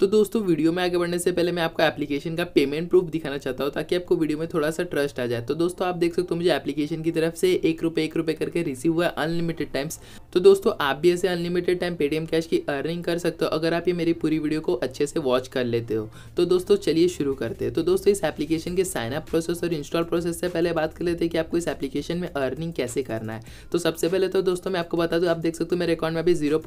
तो दोस्तों वीडियो में आगे बढ़ने से पहले मैं आपको एप्लीकेशन का पेमेंट प्रूफ दिखाना चाहता हूँ ताकि आपको वीडियो में थोड़ा सा ट्रस्ट आ जाए तो दोस्तों आप देख सकते हो मुझे एप्लीकेशन की तरफ से एक रुपये एक रुपये करके रिसीव हुआ है अनलिमिटेड टाइम्स तो दोस्तों आप भी ऐसे अनलिमिटेड टाइम पेटीएम कैश की अर्निंग कर सकते हो अगर आप ये मेरी पूरी वीडियो को अच्छे से वॉच कर लेते हो तो दोस्तों चलिए शुरू करते हैं तो दोस्तों इस एप्लीकेशन के साइनअप प्रोसेस और इंस्टॉल प्रोसेस से पहले बात कर लेते हैं कि आपको इस एप्लीकेशन में अर्निंग कैसे करना है तो सबसे पहले तो दोस्तों मैं आपको बता दूँ आप देख सकते हो मेरे अकाउंट में अभी जीरो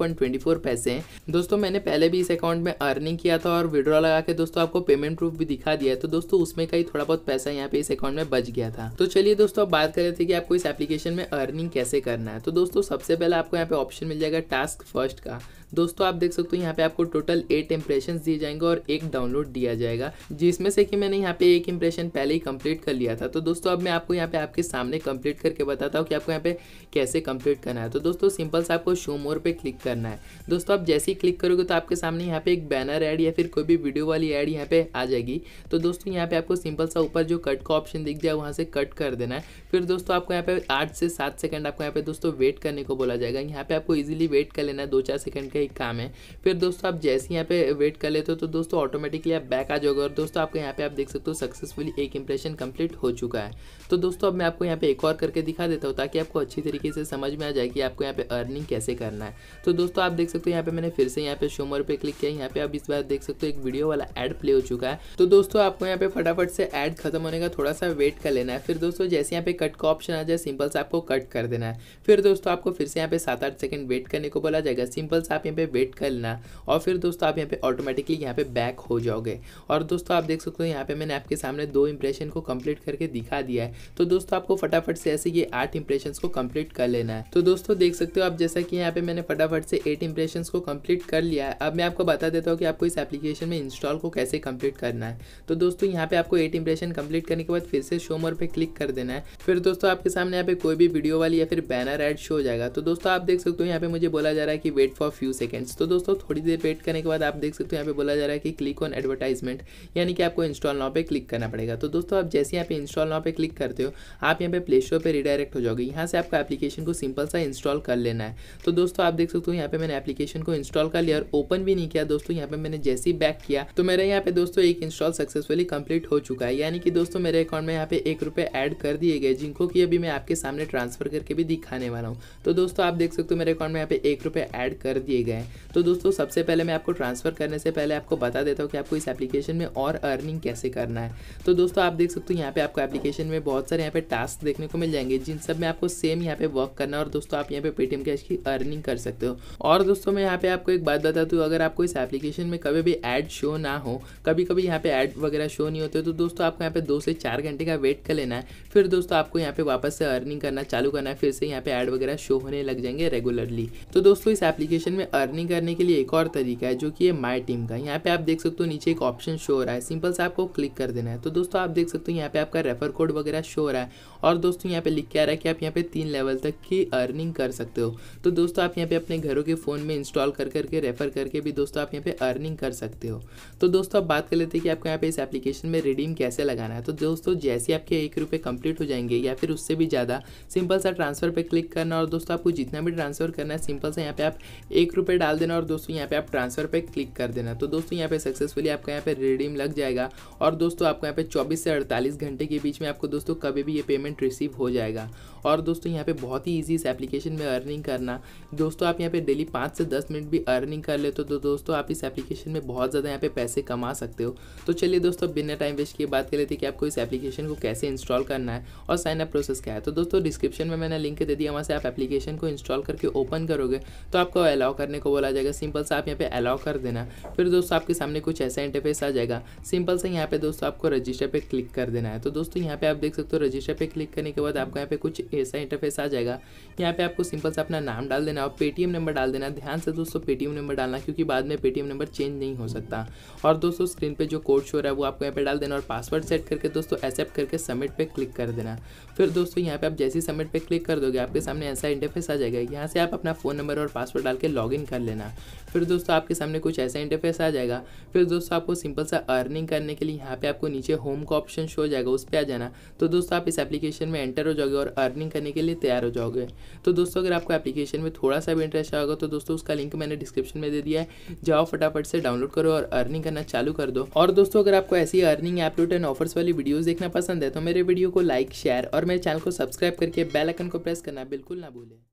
पैसे हैं दोस्तों मैंने पहले भी इस अकाउंट में अर्निंग किया था और विड्रॉ लगा के दोस्तों आपको पेमेंट प्रूफ भी दिखा दिया तो दोस्तों उसमें का ही थोड़ा बहुत पैसा यहाँ पे इस अकाउंट में बच गया था तो चलिए दोस्तों अब बात कर रहे थे कि आपको इस एप्लीकेशन में अर्निंग कैसे करना है तो दोस्तों सबसे पहले आपको यहाँ पे ऑप्शन मिल जाएगा टास्क फर्स्ट का दोस्तों आप देख सकते हो यहाँ पे आपको टोटल एट इम्प्रेशन दिए जाएंगे और एक डाउनलोड दिया जाएगा जिसमें से कि मैंने यहाँ पे एक इम्प्रेशन पहले ही कंप्लीट कर लिया था तो दोस्तों अब मैं आपको यहाँ पे आपके सामने कंप्लीट करके बताता हूँ कि आपको यहाँ पे कैसे कंप्लीट करना है तो दोस्तों सिंपल से आपको शो मोर पे क्लिक करना है दोस्तों आप जैसे ही क्लिक करोगे तो आपके सामने यहाँ पे एक बैनर ऐड या फिर कोई भी वीडियो वाली ऐड यहाँ पे आ जाएगी तो दोस्तों यहाँ पे आपको सिंपल सा ऊपर जो कट का ऑप्शन दिख जाए वहाँ से कट कर देना है फिर दोस्तों आपको यहाँ पे आठ से सात सेकंड आपको यहाँ पे दोस्तों वेट करने को बोला जाएगा यहाँ पे आपको इजीली वेट कर लेना है दो चार सेकंड का ही काम है फिर दोस्तों आप जैसे यहाँ पे वेट कर लेते हो तो दोस्तों ऑटोमेटिकली आप बैक आ जाओगे और दोस्तों आपको यहाँ पे आप देख सकते हो सक्सेसफुली एक इंप्रेशन कंप्लीट हो चुका है तो दोस्तों अब मैं आपको यहाँ पे एक और करके दिखा देता हूँ ताकि आपको अच्छी तरीके से समझ में आ जाए कि आपको यहाँ पे अर्निंग कैसे करना है तो दोस्तों आप देख सकते हो यहाँ पे मैंने फिर से यहाँ पे शोमर पे क्लिक किया यहाँ पे आप इस बार देख सकते हो एक वीडियो वाला एड प्ले हो चुका है तो दोस्तों आपको यहाँ पे फटाफट से एड खत्म होने का थोड़ा सा वेट कर लेना है फिर दोस्तों जैसे यहाँ पे कट का ऑप्शन आ जाए सिंपल से आपको कट कर देना है फिर दोस्तों आपको फिर से यहाँ पे सात आठ सेकंड वेट करने को बोला जाएगा सिंपल से आप यहाँ पे वेट कर लेना और फिर दोस्तों आप यहाँ पे ऑटोमेटिकली यहाँ पे बैक हो जाओगे और दोस्तों आप देख सकते हो यहाँ पे मैंने आपके सामने दो इंप्रेशन को कंप्लीट करके दिखा दिया है तो दोस्तों आपको फटाफट से ऐसे ये आठ इंप्रेशन को कम्प्लीट कर लेना है तो दोस्तों देख सकते हो आप जैसा कि यहाँ पे मैंने फटाफट से एट इंप्रेशन को कम्प्लीट कर लिया है अब मैं आपको बता देता हूँ कि आपको इस एप्लीकेशन में इंस्टॉल को कैसे कंप्लीट करना है तो दोस्तों यहाँ पे आपको एट इंप्रेशन कंप्लीट करने के बाद फिर से शो मोर पे क्लिक कर देना है फिर दोस्तों आपके सामने यहाँ पे कोई भी वीडियो वाली या फिर बैनर एड शो हो जाएगा तो दोस्तों आप देख सकते हो यहाँ पे मुझे बोला जा रहा है कि वेट फॉर फ्यू सेकेंड्स तो दोस्तों थोड़ी देर वेट करने के बाद आप देख सकते हो यहाँ पे बोला जा रहा है कि क्लिक ऑन एडवर्टाइजमेंट यानी कि आपको इंस्टॉल नाव पे क्लिक करना पड़ेगा तो दोस्तों आप जैसे यहाँ पे इंस्टॉल नाव पे क्लिक करते हो आप यहाँ पे प्ले स्टोर पर रिडायरेक्ट हो जाओगे यहाँ से आपको एप्लीकेशन को सिंपल सा इंस्टॉल कर लेना है तो दोस्तों आप देख सकते हो यहाँ पे मैंने एप्लीकेशन को इंस्टॉल कर लिया और ओपन भी नहीं किया दोस्तों यहाँ पे मैंने जैसे ही बैक किया तो मेरे यहाँ पे दोस्तों एक इंस्टॉल सक्सेसफुली कंप्लीट हो चुका है यानी कि दोस्तों मेरे अकाउंट में यहाँ पे एक रुपए ऐड कर दिए गए जिनको कि अभी मैं आपके सामने ट्रांसफर करके भी दिखाने वाला हूँ तो दोस्तों आप देख सकते हो मेरे अकाउंट में यहाँ पे एक रुपए ऐड कर दिए गए तो दोस्तों सबसे पहले मैं आपको ट्रांसफर करने से पहले आपको बता देता हूँ कि आपको इस एप्लीकेशन में और अर्निंग कैसे करना है तो दोस्तों आप देख सकते हो यहाँ पे आपको एप्लीकेशन में बहुत सारे यहाँ पे टास्क देखने को मिल जाएंगे जिन सब में आपको सेम यहाँ पे वर्क करना और दोस्तों आप यहाँ पे पेटीएम कैश की अर्निंग कर सकते हो और दोस्तों मैं यहाँ पे आपको एक बात बता दूँ अगर आपको इस एप्लीकेशन में कभी भी ऐड शो ना हो कभी कभी यहाँ पे ऐड वगैरह शो नहीं होते तो दोस्तों आपको यहाँ पे दो से चार घंटे का वेट कर लेना है फिर दोस्तों आपको यहाँ पे वापस से अर्निंग करना चालू करना है फिर से यहाँ पे ऐड वगैरह शो होने लग जाएंगे रेगुलरली तो दोस्तों इस एप्लीकेशन में अर्निंग करने के लिए एक और तरीका है जो कि है माई टीम का यहाँ पे आप देख सकते हो नीचे एक ऑप्शन शो हो रहा है सिंपल से आपको क्लिक कर देना है तो दोस्तों आप देख सकते हो यहाँ पे आपका रेफर कोड वगैरह शो हो रहा है और दोस्तों यहाँ पे लिख के आ रहा है कि आप यहाँ पे तीन लेवल तक की अर्निंग कर सकते हो तो दोस्तों आप यहाँ पे अपने घरों के फ़ोन में इंस्टॉल कर करके रेफर करके भी दोस्तों आप यहाँ पे अर्निंग रिडीम कर सकते हो तो दोस्तों अब बात कर लेते हैं कि आपको यहाँ पे इस एप्लीकेशन में रिडीम कैसे लगाना है तो दोस्तों जैसे आपके एक रुपये कंप्लीट हो जाएंगे या फिर उससे भी ज़्यादा सिंपल सा ट्रांसफर पर क्लिक करना और दोस्तों आपको जितना भी ट्रांसफर करना है सिंपल सा यहाँ पे आप एक रुपये डाल देना और दोस्तों यहाँ पे आप ट्रांसफर पर क्लिक कर देना तो दोस्तों यहाँ पे सक्सेसफुली आपका यहाँ पे रिडीम लग जाएगा और दोस्तों आपको यहाँ पे चौबीस से अड़तालीस घंटे के बीच में आपको दोस्तों कभी भी ये पेमेंट रिसीव हो जाएगा और दोस्तों यहाँ पे बहुत ही ईजी इस एप्लीकेशन में अर्निंग करना दोस्तों आप यहाँ पे डेली पाँच से दस मिनट भी अर्निंग कर लेते तो दोस्तों आप इस एप्लीकेशन एप्लीकेशन में बहुत ज़्यादा यहाँ पे पैसे कमा सकते हो तो चलिए दोस्तों बिना टाइम वेस्ट किए बात कर लेते कि आपको इस एप्लीकेशन को कैसे इंस्टॉल करना है और साइनअप प्रोसेस क्या है तो दोस्तों डिस्क्रिप्शन में मैंने लिंक दे दिया वहाँ से आप एप्लीकेशन को इंस्टॉल करके ओपन करोगे तो आपको अलाउ करने को बोला जाएगा सिंपल सा आप यहाँ पे अलाउ कर देना फिर दोस्तों आपके सामने कुछ ऐसा इंटरफेस आ जाएगा सिंपल से यहाँ पे दोस्तों आपको रजिस्टर पे क्लिक कर देना है तो दोस्तों यहाँ पे आप देख सकते हो रजिस्टर पे क्लिक करने के बाद आपको यहाँ पे कुछ ऐसा इंटरफेस आ जाएगा यहाँ पे आपको सिंपल से अपना नाम डाल देना और पेटीएम नंबर डाल देना ध्यान से दोस्तों पेटीएम नंबर डालना क्योंकि बाद में पेटीएम नंबर चेंज चेंज नहीं हो सकता और दोस्तों स्क्रीन पे जो कोड शो रहा है वो आपको यहाँ पे डाल देना और पासवर्ड सेट करके दोस्तों एक्सेप्ट करके सबमिट पे क्लिक कर देना फिर दोस्तों यहाँ पे आप जैसे ही सबमिट पे क्लिक कर दोगे आपके सामने ऐसा इंटरफेस आ जाएगा यहाँ से आप अपना फ़ोन नंबर और पासवर्ड डाल के लॉगिन कर लेना फिर दोस्तों आपके सामने कुछ ऐसा इंटरफेस आ जाएगा फिर दोस्तों आपको सिंपल सा अर्निंग करने के लिए यहाँ पे आपको नीचे होम का ऑप्शन शो हो जाएगा उस पर आ जाना तो दोस्तों आप इस एप्लीकेशन में एंटर हो जाओगे और अर्निंग करने के लिए तैयार हो जाओगे तो दोस्तों अगर आपको एप्लीकेशन में थोड़ा सा भी इंटरेस्ट आएगा तो दोस्तों उसका लिंक मैंने डिस्क्रिप्शन में दे दिया है जाओ फटाफट से डाउनलोड करो और अर्निंग करना चालू कर दो और दोस्तों अगर आपको ऐसी अर्निंग एप्लूट एंड ऑफर्स वाली वीडियोस देखना पसंद है तो मेरे वीडियो को लाइक शेयर और मेरे चैनल को सब्सक्राइब करके बेल आइकन को प्रेस करना बिल्कुल ना भूलें